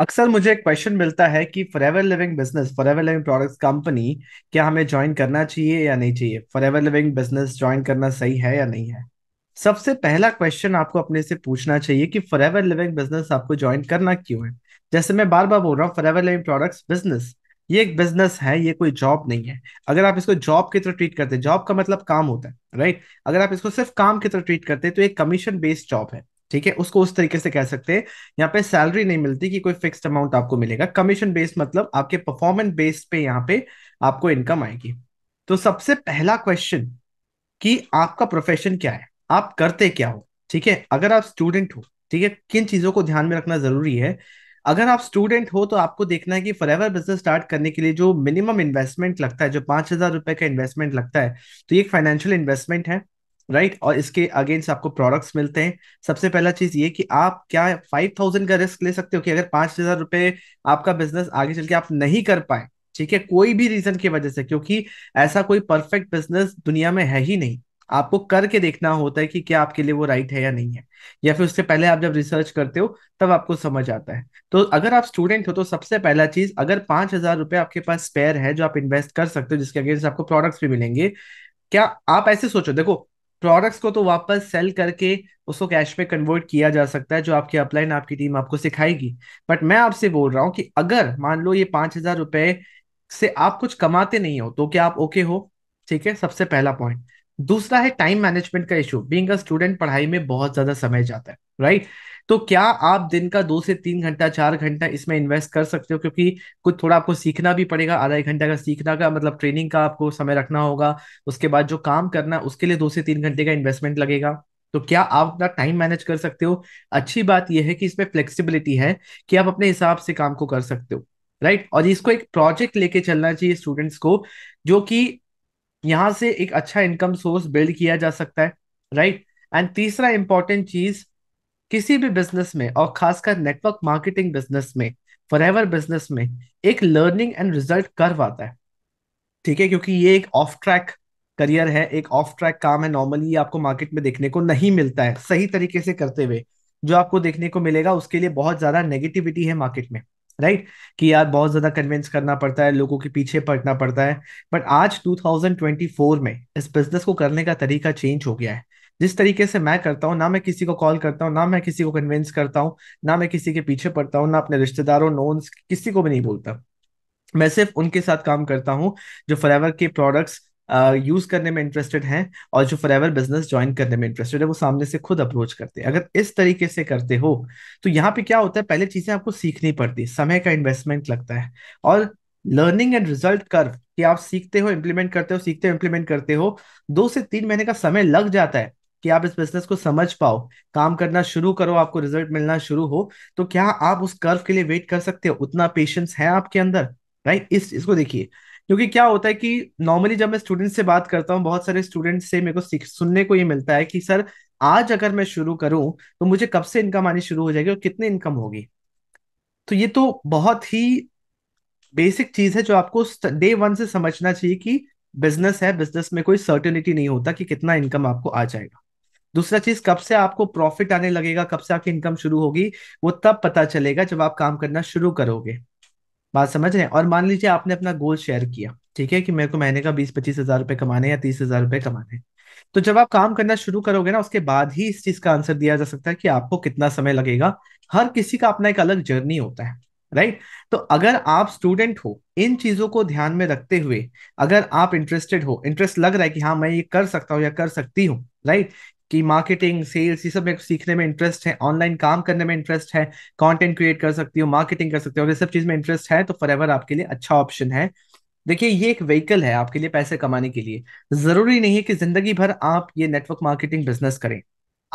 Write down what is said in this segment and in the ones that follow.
अक्सर मुझे एक क्वेश्चन मिलता है कि Forever Living business Forever Living Products company क्या हमें ज्वाइन करना चाहिए या नहीं चाहिए Forever Living business join करना सही है या नहीं है सबसे पहला क्वेश्चन आपको अपने से पूछना चाहिए कि फॉर एवर लिविंग बिजनेस आपको ज्वाइन करना क्यों है जैसे मैं बार बार बोल रहा हूँ Forever Living Products business ये एक बिजनेस है ये कोई जॉब नहीं है अगर आप इसको जॉब की तरह ट्रीट करते हैं जॉब का मतलब काम होता है राइट अगर आप इसको सिर्फ काम की तरह ट्रीट करते हैं तो एक कमीशन बेस्ड जॉब है ठीक है उसको उस तरीके से कह सकते हैं यहाँ पे सैलरी नहीं मिलती कि कोई फिक्स्ड अमाउंट आपको मिलेगा कमीशन बेस्ड मतलब आपके परफॉर्मेंस बेस्ड पे यहाँ पे आपको इनकम आएगी तो सबसे पहला क्वेश्चन कि आपका प्रोफेशन क्या है आप करते क्या हो ठीक है अगर आप स्टूडेंट हो ठीक है किन चीजों को ध्यान में रखना जरूरी है अगर आप स्टूडेंट हो तो आपको देखना है कि फॉर एवर बिजनेस स्टार्ट करने के लिए जो मिनिमम इन्वेस्टमेंट लगता है जो पांच हजार रुपए का इन्वेस्टमेंट लगता है तो ये एक फाइनेंशियल इन्वेस्टमेंट है राइट और इसके अगेंस्ट आपको प्रोडक्ट्स मिलते हैं सबसे पहला चीज ये कि आप क्या फाइव थाउजेंड का रिस्क ले सकते हो कि अगर पांच हजार रुपए आपका बिजनेस आगे चल के आप नहीं कर पाए ठीक है कोई भी रीजन की वजह से क्योंकि ऐसा कोई परफेक्ट बिजनेस दुनिया में है ही नहीं आपको करके देखना होता है कि क्या आपके लिए वो राइट है या नहीं है या फिर उससे पहले आप जब रिसर्च करते हो तब आपको समझ आता है तो अगर आप स्टूडेंट हो तो सबसे पहला चीज अगर पांच हजार रुपए आपके पास स्पेयर है जो आप इन्वेस्ट कर सकते हो जिसके अगेंस्ट आपको प्रोडक्ट्स भी मिलेंगे क्या आप ऐसे सोचो देखो प्रोडक्ट्स को तो वापस सेल करके उसको कैश में कन्वर्ट किया जा सकता है जो आपके अपलाइन आपकी टीम आपको सिखाएगी बट मैं आपसे बोल रहा हूँ कि अगर मान लो ये पांच हजार रुपए से आप कुछ कमाते नहीं हो तो क्या आप ओके हो ठीक है सबसे पहला पॉइंट दूसरा है टाइम मैनेजमेंट का इशू बींग अ स्टूडेंट पढ़ाई में बहुत ज्यादा समय जाता है राइट right? तो क्या आप दिन का दो से तीन घंटा चार घंटा इसमें इन्वेस्ट कर सकते हो क्योंकि कुछ थोड़ा आपको सीखना भी पड़ेगा आधा एक घंटा का सीखना का मतलब ट्रेनिंग का आपको समय रखना होगा उसके बाद जो काम करना है उसके लिए दो से तीन घंटे का इन्वेस्टमेंट लगेगा तो क्या आप अपना टाइम मैनेज कर सकते हो अच्छी बात यह है कि इसमें फ्लेक्सिबिलिटी है कि आप अपने हिसाब से काम को कर सकते हो राइट और इसको एक प्रोजेक्ट लेके चलना चाहिए स्टूडेंट्स को जो कि यहाँ से एक अच्छा इनकम सोर्स बिल्ड किया जा सकता है राइट एंड तीसरा इंपॉर्टेंट चीज किसी भी बिजनेस में और खासकर नेटवर्क मार्केटिंग बिजनेस में फॉर एवर बिजनेस में एक लर्निंग एंड रिजल्ट कर्व आता है ठीक है क्योंकि ये एक ऑफ ट्रैक करियर है एक ऑफ ट्रैक काम है नॉर्मली आपको मार्केट में देखने को नहीं मिलता है सही तरीके से करते हुए जो आपको देखने को मिलेगा उसके लिए बहुत ज्यादा नेगेटिविटी है मार्केट में राइट कि यार बहुत ज्यादा कन्विंस करना पड़ता है लोगों के पीछे पड़ना पड़ता है बट आज 2024 में इस बिजनेस को करने का तरीका चेंज हो गया है जिस तरीके से मैं करता हूँ ना मैं किसी को कॉल करता हूँ ना मैं किसी को कन्विंस करता हूँ ना मैं किसी के पीछे पड़ता हूँ ना अपने रिश्तेदारों नोन्स किसी को भी नहीं बोलता मैं सिर्फ उनके साथ काम करता हूँ जो फॉर के प्रोडक्ट्स यूज करने में इंटरेस्टेड हैं और जो फॉर बिजनेस ज्वाइन करने में इंटरेस्टेड है वो सामने से खुद अप्रोच करते हैं अगर इस तरीके से करते हो तो यहाँ पे क्या होता है पहले चीजें आपको सीखनी पड़ती है समय का इन्वेस्टमेंट लगता है और लर्निंग एंड रिजल्ट कर्व कि आप सीखते हो इम्प्लीमेंट करते हो सीखते हो इम्प्लीमेंट करते हो दो से तीन महीने का समय लग जाता है कि आप इस बिजनेस को समझ पाओ काम करना शुरू करो आपको रिजल्ट मिलना शुरू हो तो क्या आप उस कर्व के लिए वेट कर सकते हो उतना पेशेंस है आपके अंदर राइट इस इसको देखिए क्योंकि क्या होता है कि नॉर्मली जब मैं स्टूडेंट से बात करता हूँ बहुत सारे स्टूडेंट से मेरे को सुनने को ये मिलता है कि सर आज अगर मैं शुरू करूँ तो मुझे कब से इनकम आनी शुरू हो जाएगी और कितने इनकम होगी तो ये तो बहुत ही बेसिक चीज है जो आपको डे वन से समझना चाहिए कि बिजनेस है बिजनेस में कोई सर्टेनिटी नहीं होता कि कितना इनकम आपको आ जाएगा दूसरा चीज कब से आपको प्रॉफिट आने लगेगा कब से आपकी इनकम शुरू होगी वो तब पता चलेगा जब आप काम करना शुरू करोगे बात समझ रहे हैं और मान लीजिए आपने अपना गोल शेयर किया ठीक है कि मेरे को महीने का बीस पच्चीस हजार रुपए कमाने या तीस हजार रुपए कमाने तो जब आप काम करना शुरू करोगे ना उसके बाद ही इस चीज का आंसर दिया जा सकता है कि आपको कितना समय लगेगा हर किसी का अपना एक अलग जर्नी होता है राइट तो अगर आप स्टूडेंट हो इन चीजों को ध्यान में रखते हुए अगर आप इंटरेस्टेड हो इंटरेस्ट लग रहा है कि हाँ मैं ये कर सकता हूँ या कर सकती हूँ राइट कि मार्केटिंग सेल्स ये सब में सीखने में इंटरेस्ट है ऑनलाइन काम करने में इंटरेस्ट है कंटेंट क्रिएट कर सकती हो मार्केटिंग कर सकते हो अगर सब चीज़ में इंटरेस्ट है तो फॉर आपके लिए अच्छा ऑप्शन है देखिए ये एक व्हीकल है आपके लिए पैसे कमाने के लिए जरूरी नहीं है कि जिंदगी भर आप ये नेटवर्क मार्केटिंग बिजनेस करें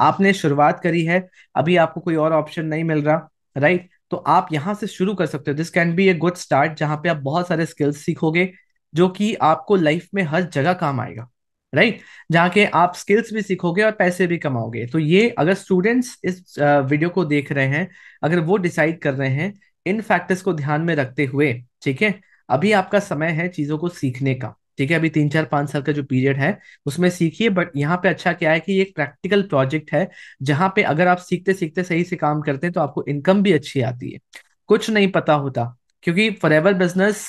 आपने शुरुआत करी है अभी आपको कोई और ऑप्शन नहीं मिल रहा राइट तो आप यहाँ से शुरू कर सकते हो this can be a good start जहाँ पे आप बहुत सारे स्किल्स सीखोगे जो कि आपको लाइफ में हर जगह काम आएगा राइट जहाँ के आप स्किल्स भी सीखोगे और पैसे भी कमाओगे तो ये अगर स्टूडेंट्स इस वीडियो को देख रहे हैं अगर वो डिसाइड कर रहे हैं इन फैक्टर्स को ध्यान में रखते हुए ठीक है अभी आपका समय है चीजों को सीखने का ठीक है अभी तीन चार पांच साल का जो पीरियड है उसमें सीखिए बट यहाँ पे अच्छा क्या है कि ये एक प्रैक्टिकल प्रोजेक्ट है जहां पे अगर आप सीखते सीखते सही से काम करते हैं तो आपको इनकम भी अच्छी आती है कुछ नहीं पता होता क्योंकि फॉर एवर बिजनेस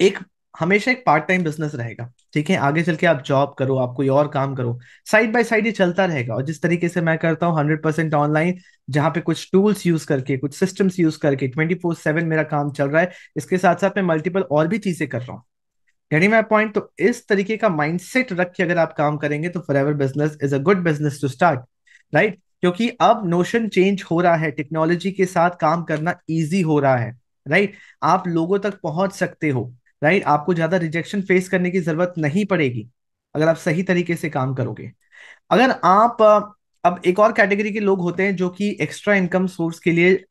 एक हमेशा एक पार्ट टाइम बिजनेस रहेगा ठीक है आगे चल के आप जॉब करो आप कोई और काम करो साइड बाय साइड ये चलता रहेगा और जिस तरीके से मैं करता हूँ हंड्रेड परसेंट ऑनलाइन जहां पे कुछ टूल्स यूज करके कुछ सिस्टम्स यूज करके ट्वेंटी फोर सेवन मेरा काम चल रहा है इसके साथ साथ मैं मल्टीपल और भी चीजें कर रहा हूँ यानी मैं पॉइंट तो इस तरीके का माइंडसेट रख के अगर आप काम करेंगे तो for ever business is a good business to start right क्योंकि अब नोशन चेंज हो रहा है टेक्नोलॉजी के साथ काम करना ईजी हो रहा है राइट आप लोगों तक पहुंच सकते हो राइट right? आपको ज्यादा रिजेक्शन फेस करने की जरूरत नहीं पड़ेगी अगर आप सही तरीके से काम करोगे अगर आप अब एक और कैटेगरी के लोग होते हैं जो कि एक्स्ट्रा इनकम सोर्स के लिए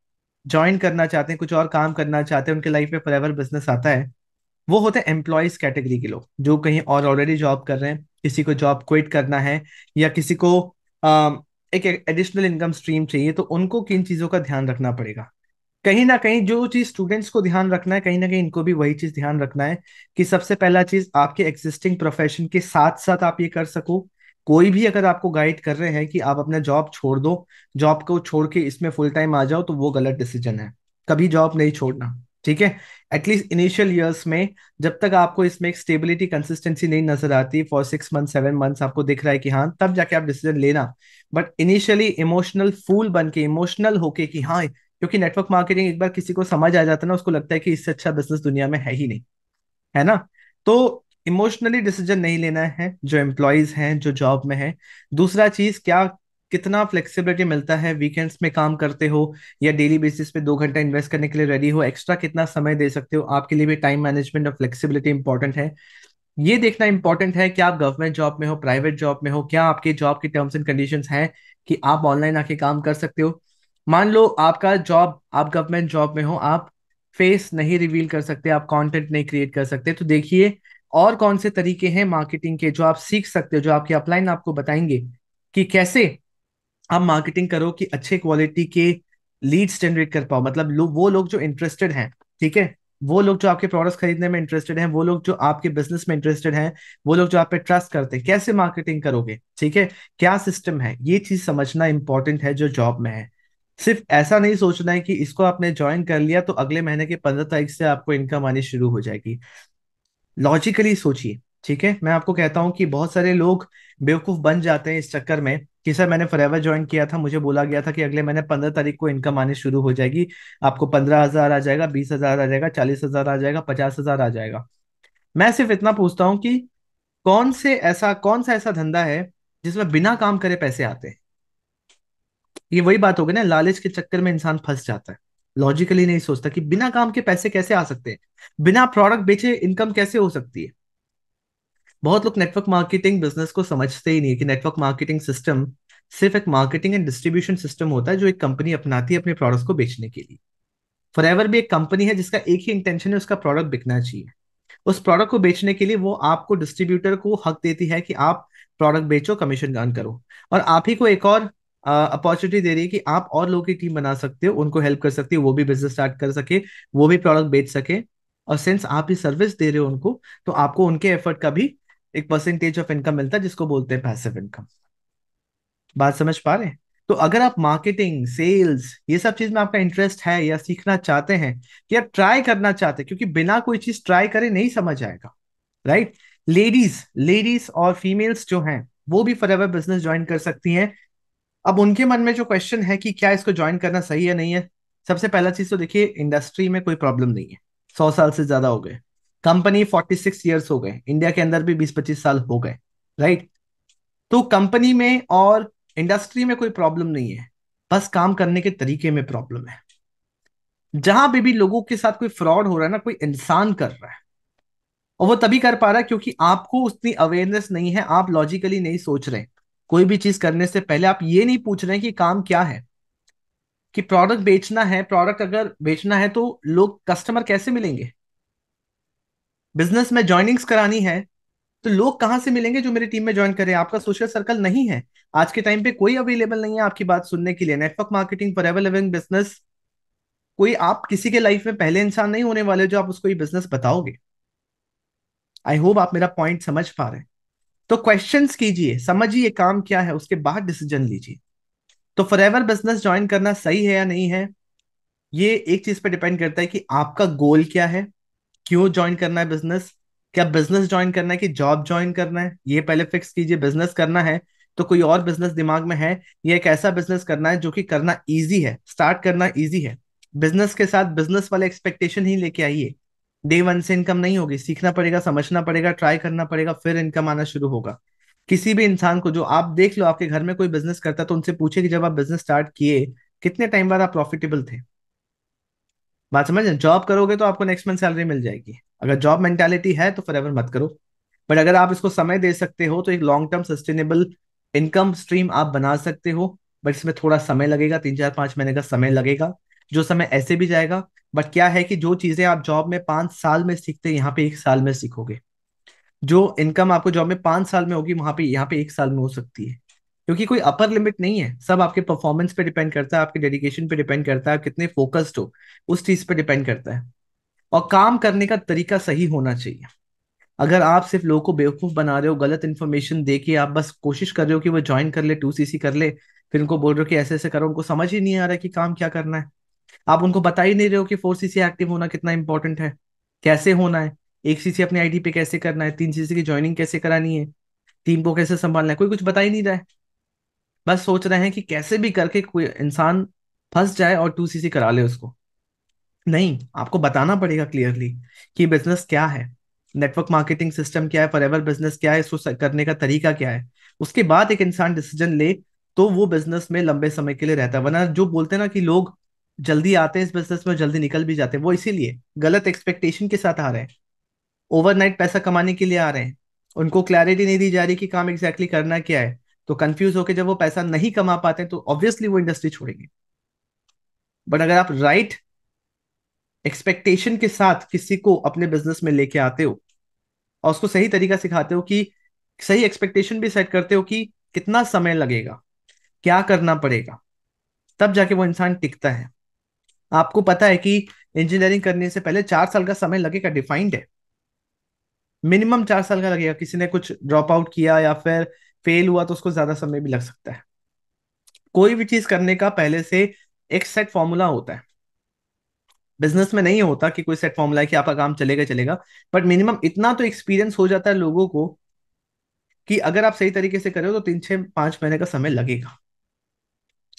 ज्वाइन करना चाहते हैं कुछ और काम करना चाहते हैं उनके लाइफ में फॉर बिजनेस आता है वो होते हैं एम्प्लॉयज कैटेगरी के लोग जो कहीं और ऑलरेडी जॉब कर रहे हैं किसी को जॉब क्विट करना है या किसी को आ, एक एडिशनल इनकम स्ट्रीम चाहिए तो उनको किन चीज़ों का ध्यान रखना पड़ेगा कहीं ना कहीं जो चीज स्टूडेंट्स को ध्यान रखना है कहीं ना कहीं इनको भी वही चीज ध्यान रखना है कि सबसे पहला चीज आपके एग्जिस्टिंग प्रोफेशन के साथ साथ आप ये कर सको कोई भी अगर आपको गाइड कर रहे हैं कि आप अपना जॉब छोड़ दो जॉब को छोड़ के इसमें फुल टाइम आ जाओ तो वो गलत डिसीजन है कभी जॉब नहीं छोड़ना ठीक है एटलीस्ट इनिशियल ईयर्स में जब तक आपको इसमें एक स्टेबिलिटी कंसिस्टेंसी नहीं नजर आती for six month seven months आपको दिख रहा है कि हाँ तब जाके आप डिसीजन लेना बट इनिशियली इमोशनल फूल बन के इमोशनल होके कि हाँ क्योंकि नेटवर्क मार्केटिंग एक बार किसी को समझ आ जाता है ना उसको लगता है कि इससे अच्छा बिजनेस दुनिया में है ही नहीं है ना तो इमोशनली डिसीजन नहीं लेना है जो एम्प्लॉयज हैं जो जॉब में है दूसरा चीज क्या कितना फ्लेक्सिबिलिटी मिलता है वीकेंड्स में काम करते हो या डेली बेसिस पे दो घंटा इन्वेस्ट करने के लिए रेडी हो एक्स्ट्रा कितना समय दे सकते हो आपके लिए भी टाइम मैनेजमेंट और फ्लेक्सिबिलिटी इंपॉर्टेंट है ये देखना इंपॉर्टेंट है कि आप गवर्नमेंट जॉब में हो प्राइवेट जॉब में हो क्या आपके जॉब के टर्म्स एंड कंडीशन हैं कि आप ऑनलाइन आके काम कर सकते हो मान लो आपका जॉब आप गवर्नमेंट जॉब में हो आप फेस नहीं रिवील कर सकते आप कंटेंट नहीं क्रिएट कर सकते तो देखिए और कौन से तरीके हैं मार्केटिंग के जो आप सीख सकते हो जो आपके अपलाइन आपको बताएंगे कि कैसे आप मार्केटिंग करो कि अच्छे क्वालिटी के लीड्स जनरेट कर पाओ मतलब लो, वो लोग जो इंटरेस्टेड हैं ठीक है वो लोग जो आपके प्रोडक्ट्स खरीदने में इंटरेस्टेड हैं वो लोग जो आपके बिजनेस में इंटरेस्टेड हैं वो लोग जो आप पे ट्रस्ट करते हैं कैसे मार्केटिंग करोगे ठीक है क्या सिस्टम है ये चीज समझना इंपॉर्टेंट है जो जॉब में है सिर्फ ऐसा नहीं सोचना है कि इसको आपने ज्वाइन कर लिया तो अगले महीने के पंद्रह तारीख से आपको इनकम आनी शुरू हो जाएगी लॉजिकली सोचिए ठीक है मैं आपको कहता हूं कि बहुत सारे लोग बेवकूफ बन जाते हैं इस चक्कर में कि सर मैंने फॉरएवर ज्वाइन किया था मुझे बोला गया था कि अगले महीने पंद्रह तारीख को इनकम आनी शुरू हो जाएगी आपको पंद्रह हजार आ जाएगा बीस हजार आ जाएगा चालीस हजार आ जाएगा पचास हजार आ जाएगा मैं सिर्फ इतना पूछता हूं कि कौन से ऐसा कौन सा ऐसा धंधा है जिसमें बिना काम करे पैसे आते हैं ये वही बात हो गई ना लालच के चक्कर में इंसान फंस जाता है लॉजिकली नहीं सोचता कि बिना काम के पैसे कैसे आ सकते हैं बिना प्रोडक्ट बेचे इनकम कैसे हो सकती है बहुत लोग नेटवर्क मार्केटिंग बिजनेस को समझते ही नहीं कि नेटवर्क मार्केटिंग सिस्टम सिर्फ एक मार्केटिंग एंड डिस्ट्रीब्यूशन सिस्टम होता है जो एक कंपनी अपनाती है अपने प्रोडक्ट्स को बेचने के लिए फॉर भी एक कंपनी है जिसका एक ही इंटेंशन है उसका प्रोडक्ट बिकना चाहिए उस प्रोडक्ट को बेचने के लिए वो आपको डिस्ट्रीब्यूटर को हक देती है कि आप प्रोडक्ट बेचो कमीशन अर्न करो और आप ही को एक और अपॉर्चुनिटी दे रही है कि आप और लोगों की टीम बना सकते हो उनको हेल्प कर सकते हो वो भी बिजनेस स्टार्ट कर सके वो भी प्रोडक्ट बेच सके और सिंस आप ही सर्विस दे रहे हो उनको तो आपको उनके एफर्ट का भी एक परसेंटेज ऑफ इनकम मिलता है जिसको बोलते हैं पैसिव इनकम बात समझ पा रहे हैं तो अगर आप मार्केटिंग सेल्स ये सब चीज में आपका इंटरेस्ट है या सीखना चाहते हैं या ट्राई करना चाहते हैं क्योंकि बिना कोई चीज ट्राई करे नहीं समझ आएगा राइट लेडीज लेडीज और फीमेल्स जो हैं वो भी फॉर एवर बिजनेस ज्वाइन कर सकती हैं अब उनके मन में जो क्वेश्चन है कि क्या इसको ज्वाइन करना सही है नहीं है सबसे पहला चीज तो देखिए इंडस्ट्री में कोई प्रॉब्लम नहीं है सौ साल से ज्यादा हो गए कंपनी फोर्टी सिक्स ईयर्स हो गए इंडिया के अंदर भी बीस पच्चीस साल हो गए राइट तो कंपनी में और इंडस्ट्री में कोई प्रॉब्लम नहीं है बस काम करने के तरीके में प्रॉब्लम है जहां पे भी लोगों के साथ कोई फ्रॉड हो रहा है ना कोई इंसान कर रहा है और वो तभी कर पा रहा है क्योंकि आपको उतनी अवेयरनेस नहीं है आप लॉजिकली नहीं सोच रहे कोई भी चीज करने से पहले आप ये नहीं पूछ रहे हैं कि काम क्या है कि प्रोडक्ट बेचना है प्रोडक्ट अगर बेचना है तो लोग कस्टमर कैसे मिलेंगे बिजनेस में ज्वाइनिंग्स करानी है तो लोग कहां से मिलेंगे जो मेरी टीम में ज्वाइन करें आपका सोशल सर्कल नहीं है आज के टाइम पे कोई अवेलेबल नहीं है आपकी बात सुनने के लिए network marketing for ever living business कोई आप किसी के लाइफ में पहले इंसान नहीं होने वाले जो आप उसको ये बिजनेस बताओगे आई होप आप मेरा पॉइंट समझ पा रहे हैं तो क्वेश्चन कीजिए समझिए काम क्या है उसके बाद डिसीजन लीजिए तो फॉर एवर बिजनेस ज्वाइन करना सही है या नहीं है ये एक चीज पे डिपेंड करता है कि आपका गोल क्या है क्यों ज्वाइन करना है बिजनेस क्या बिजनेस ज्वाइन करना है कि जॉब ज्वाइन करना है ये पहले फिक्स कीजिए बिजनेस करना है तो कोई और बिजनेस दिमाग में है या एक ऐसा बिजनेस करना है जो कि करना ईजी है स्टार्ट करना ईजी है बिजनेस के साथ बिजनेस वाले एक्सपेक्टेशन ही लेके आइए डे वन से इनकम नहीं होगी सीखना पड़ेगा समझना पड़ेगा ट्राई करना पड़ेगा फिर इनकम आना शुरू होगा किसी भी इंसान को जो आप देख लो आपके घर में कोई बिजनेस करता तो उनसे पूछे कि जब आप बिजनेस स्टार्ट किए कितने टाइम बाद आप प्रॉफिटेबल थे बात समझ जॉब करोगे तो आपको नेक्स्ट मंथ सैलरी मिल जाएगी अगर जॉब मेंटेलिटी है तो फिर एवर मत करो बट अगर आप इसको समय दे सकते हो तो एक long term sustainable income stream आप बना सकते हो बट इसमें थोड़ा समय लगेगा तीन चार पांच महीने का समय लगेगा जो समय ऐसे भी जाएगा बट क्या है कि जो चीजें आप जॉब में पांच साल में सीखते हैं यहाँ पे एक साल में सीखोगे जो इनकम आपको जॉब में पांच साल में होगी वहां पे यहाँ पे एक साल में हो सकती है क्योंकि कोई अपर लिमिट नहीं है सब आपके परफॉर्मेंस पे डिपेंड करता है आपके डेडिकेशन पे डिपेंड करता है आप कितने फोकस्ड हो उस चीज पे डिपेंड करता है और काम करने का तरीका सही होना चाहिए अगर आप सिर्फ लोगों को बेवकूफ बना रहे हो गलत इन्फॉर्मेशन दे के आप बस कोशिश कर रहे हो कि वो ज्वाइन कर ले टू सी सी कर ले फिर उनको बोल रहे हो कि ऐसे ऐसे करो उनको समझ ही नहीं आ रहा कि काम क्या करना है आप उनको बता ही नहीं रहे हो कि फोर सीसी एक्टिव होना कितना इंपॉर्टेंट है कैसे होना है एक सीसी अपनी आईडी पे कैसे करना है तीन सीसी की ज्वाइनिंग कैसे करानी है टीम को कैसे संभालना है कोई कुछ बता ही नहीं रहा है बस सोच रहे हैं कि कैसे भी करके कोई इंसान फंस जाए और टू सीसी करा ले उसको नहीं आपको बताना पड़ेगा क्लियरली कि बिजनेस क्या है नेटवर्क मार्केटिंग सिस्टम क्या है एवर बिजनेस क्या है इसको करने का तरीका क्या है उसके बाद एक इंसान डिसीजन ले तो वो बिजनेस में लंबे समय के लिए रहता है वरना जो बोलते हैं ना कि लोग जल्दी आते हैं इस बिजनेस में जल्दी निकल भी जाते हैं वो इसीलिए गलत एक्सपेक्टेशन के साथ आ रहे हैं ओवरनाइट पैसा कमाने के लिए आ रहे हैं उनको क्लैरिटी नहीं दी जा रही कि काम एग्जैक्टली exactly करना क्या है तो कंफ्यूज होकर जब वो पैसा नहीं कमा पाते तो ऑब्वियसली वो इंडस्ट्री छोड़ेंगे बट अगर आप राइट right एक्सपेक्टेशन के साथ किसी को अपने बिजनेस में लेके आते हो और उसको सही तरीका सिखाते हो कि सही एक्सपेक्टेशन भी सेट करते हो कि कितना समय लगेगा क्या करना पड़ेगा तब जाके वो इंसान टिकता है आपको पता है कि इंजीनियरिंग करने से पहले चार साल का समय लगेगा डिफाइंड है मिनिमम चार साल का लगेगा किसी ने कुछ ड्रॉप आउट किया या फिर फेल हुआ तो उसको ज्यादा समय भी लग सकता है कोई भी चीज करने का पहले से एक सेट फॉर्मूला होता है बिजनेस में नहीं होता कि कोई सेट फॉर्मूला है कि आपका काम चलेगा चलेगा बट मिनिमम इतना तो एक्सपीरियंस हो जाता है लोगों को कि अगर आप सही तरीके से करो तो तीन छह पांच महीने का समय लगेगा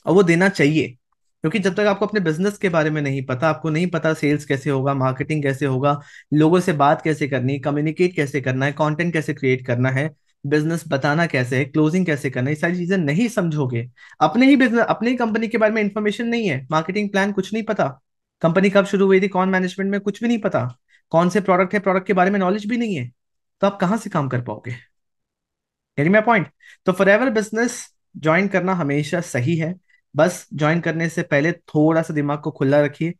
और वो देना चाहिए क्योंकि जब तक आपको अपने बिजनेस के बारे में नहीं पता आपको नहीं पता सेल्स कैसे होगा मार्केटिंग कैसे होगा लोगों से बात कैसे करनी कम्युनिकेट कैसे करना है कंटेंट कैसे क्रिएट करना है बिजनेस बताना कैसे है क्लोजिंग कैसे करना है सारी चीजें नहीं समझोगे अपने ही बिजनेस अपने ही कंपनी के बारे में इन्फॉर्मेशन नहीं है मार्केटिंग प्लान कुछ नहीं पता कंपनी कब शुरू हुई थी कौन मैनेजमेंट में कुछ भी नहीं पता कौन से प्रोडक्ट है प्रोडक्ट के बारे में नॉलेज भी नहीं है तो आप कहाँ से काम कर पाओगे पॉइंट तो फॉर एवर बिजनेस ज्वाइन करना हमेशा सही है बस ज्वाइन करने से पहले थोड़ा सा दिमाग को खुला रखिए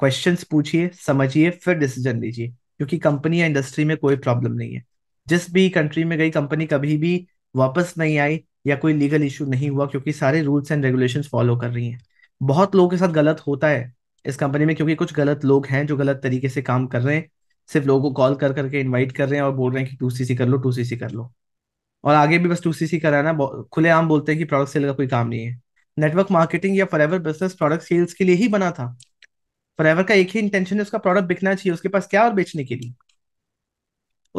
क्वेश्चंस पूछिए समझिए फिर डिसीजन लीजिए क्योंकि कंपनी या इंडस्ट्री में कोई प्रॉब्लम नहीं है जिस भी कंट्री में गई कंपनी कभी भी वापस नहीं आई या कोई लीगल इशू नहीं हुआ क्योंकि सारे रूल्स एंड रेगुलेशन फॉलो कर रही हैं बहुत लोगों के साथ गलत होता है इस कंपनी में क्योंकि कुछ गलत लोग हैं जो गलत तरीके से काम कर रहे हैं सिर्फ लोगों को कॉल कर करके इनवाइट कर रहे हैं और बोल रहे हैं कि टू सी कर लो टू सी कर लो और आगे भी बस टू सी कराना खुलेआम बोलते हैं कि प्रोडक्ट सेल का कोई काम नहीं है नेटवर्क मार्केटिंग या फॉर बिजनेस प्रोडक्ट सेल्स के लिए ही बना था फॉर का एक ही इंटेंशन है उसका प्रोडक्ट बिकना चाहिए उसके पास क्या और बेचने के लिए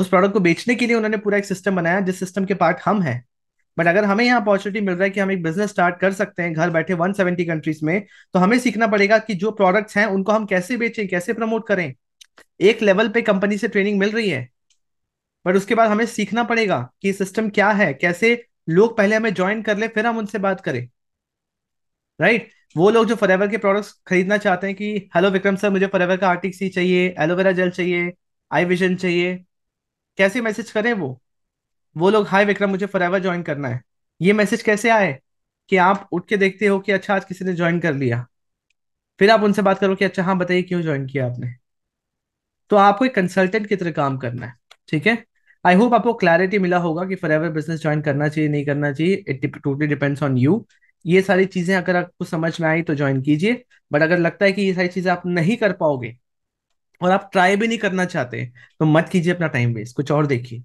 उस प्रोडक्ट को बेचने के लिए उन्होंने पूरा एक सिस्टम बनाया जिस सिस्टम के पार्ट हम हैं बट अगर हमें यहाँ अपॉर्चुनिटी मिल रहा है कि हम एक बिजनेस स्टार्ट कर सकते हैं घर बैठे 170 कंट्रीज में तो हमें सीखना पड़ेगा कि जो प्रोडक्ट्स हैं उनको हम कैसे बेचें कैसे प्रमोट करें एक लेवल पे कंपनी से ट्रेनिंग मिल रही है बट उसके बाद हमें सीखना पड़ेगा कि सिस्टम क्या है कैसे लोग पहले हमें ज्वाइन कर ले फिर हम उनसे बात करें राइट वो लोग जो फरेवर के प्रोडक्ट्स खरीदना चाहते हैं कि हेलो विक्रम सर मुझे फरेवर का आर्टिक सी चाहिए एलोवेरा जेल चाहिए आई विजन चाहिए कैसे मैसेज करें वो वो लोग हाय विक्रम मुझे फरेवर ज्वाइन करना है ये मैसेज कैसे आए कि आप उठ के देखते हो कि अच्छा आज किसी ने ज्वाइन कर लिया फिर आप उनसे बात करो कि अच्छा हाँ बताइए क्यों ज्वाइन किया आपने तो आपको एक कंसल्टेंट की तरह काम करना है ठीक है आई होप आपको क्लैरिटी मिला होगा कि फरेवर बिजनेस ज्वाइन करना चाहिए नहीं करना चाहिए it totally depends on you ये सारी चीजें अगर आपको समझ में आई तो ज्वाइन कीजिए बट अगर लगता है कि ये सारी चीजें आप नहीं कर पाओगे और आप ट्राई भी नहीं करना चाहते तो मत कीजिए अपना टाइम वेस्ट कुछ और देखिए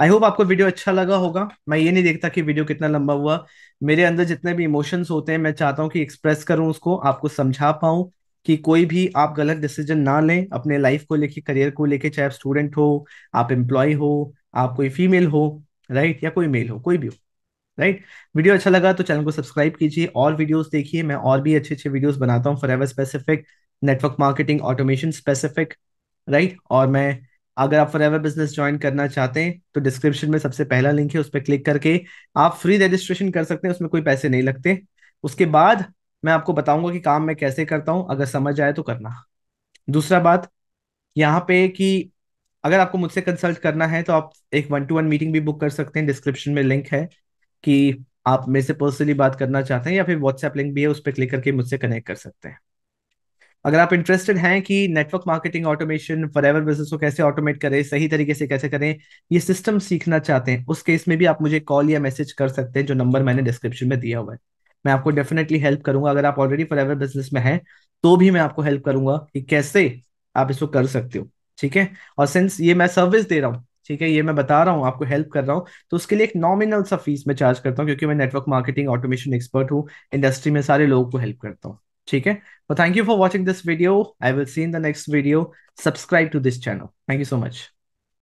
आई होप आपको वीडियो अच्छा लगा होगा मैं ये नहीं देखता कि वीडियो कितना लंबा हुआ मेरे अंदर जितने भी इमोशंस होते हैं मैं चाहता हूँ कि एक्सप्रेस करूँ उसको आपको समझा पाऊँ कि कोई भी आप गलत डिसीजन ना लें अपने लाइफ को लेके करियर को लेके चाहे आप स्टूडेंट हो आप एम्प्लॉय हो आप कोई फीमेल हो राइट या कोई मेल हो कोई भी हो राइट वीडियो अच्छा लगा तो चैनल को सब्सक्राइब कीजिए और वीडियोस देखिए मैं और भी अच्छे अच्छे वीडियोस बनाता हूँ for specific network marketing automation specific right और मैं अगर आप फॉर बिजनेस ज्वाइन करना चाहते हैं तो डिस्क्रिप्शन में सबसे पहला लिंक है उस पर क्लिक करके आप फ्री रजिस्ट्रेशन कर सकते हैं उसमें कोई पैसे नहीं लगते उसके बाद मैं आपको बताऊंगा कि काम मैं कैसे करता हूं अगर समझ आए तो करना दूसरा बात यहाँ पे कि अगर आपको मुझसे कंसल्ट करना है तो आप एक वन टू वन मीटिंग भी बुक कर सकते हैं डिस्क्रिप्शन में लिंक है कि आप मेरे से पर्सनली बात करना चाहते हैं या फिर व्हाट्सएप लिंक भी है उस पर क्लिक करके मुझसे कनेक्ट कर सकते हैं अगर आप इंटरेस्टेड हैं कि network marketing automation Forever ever बिजनेस को कैसे ऑटोमेट करें सही तरीके से कैसे करें ये सिस्टम सीखना चाहते हैं उस केस में भी आप मुझे कॉल या मैसेज कर सकते हैं जो नंबर मैंने डिस्क्रिप्शन में दिया हुआ है मैं आपको डेफिनेटली हेल्प करूंगा अगर आप ऑलरेडी फॉर एवर बिजनेस में हैं तो भी मैं आपको हेल्प करूंगा कि कैसे आप इसको कर सकते हो ठीक है और सिंस ये मैं सर्विस दे रहा हूँ ठीक है ये मैं बता रहा हूँ आपको हेल्प कर रहा हूँ तो उसके लिए एक नॉमिनल सा फीस मैं चार्ज करता हूँ क्योंकि मैं नेटवर्क मार्केटिंग ऑटोमेशन एक्सपर्ट हूँ इंडस्ट्री में सारे लोगों को हेल्प करता हूँ ठीक है तो thank you for watching this video I will see in the next video subscribe to this channel thank you so much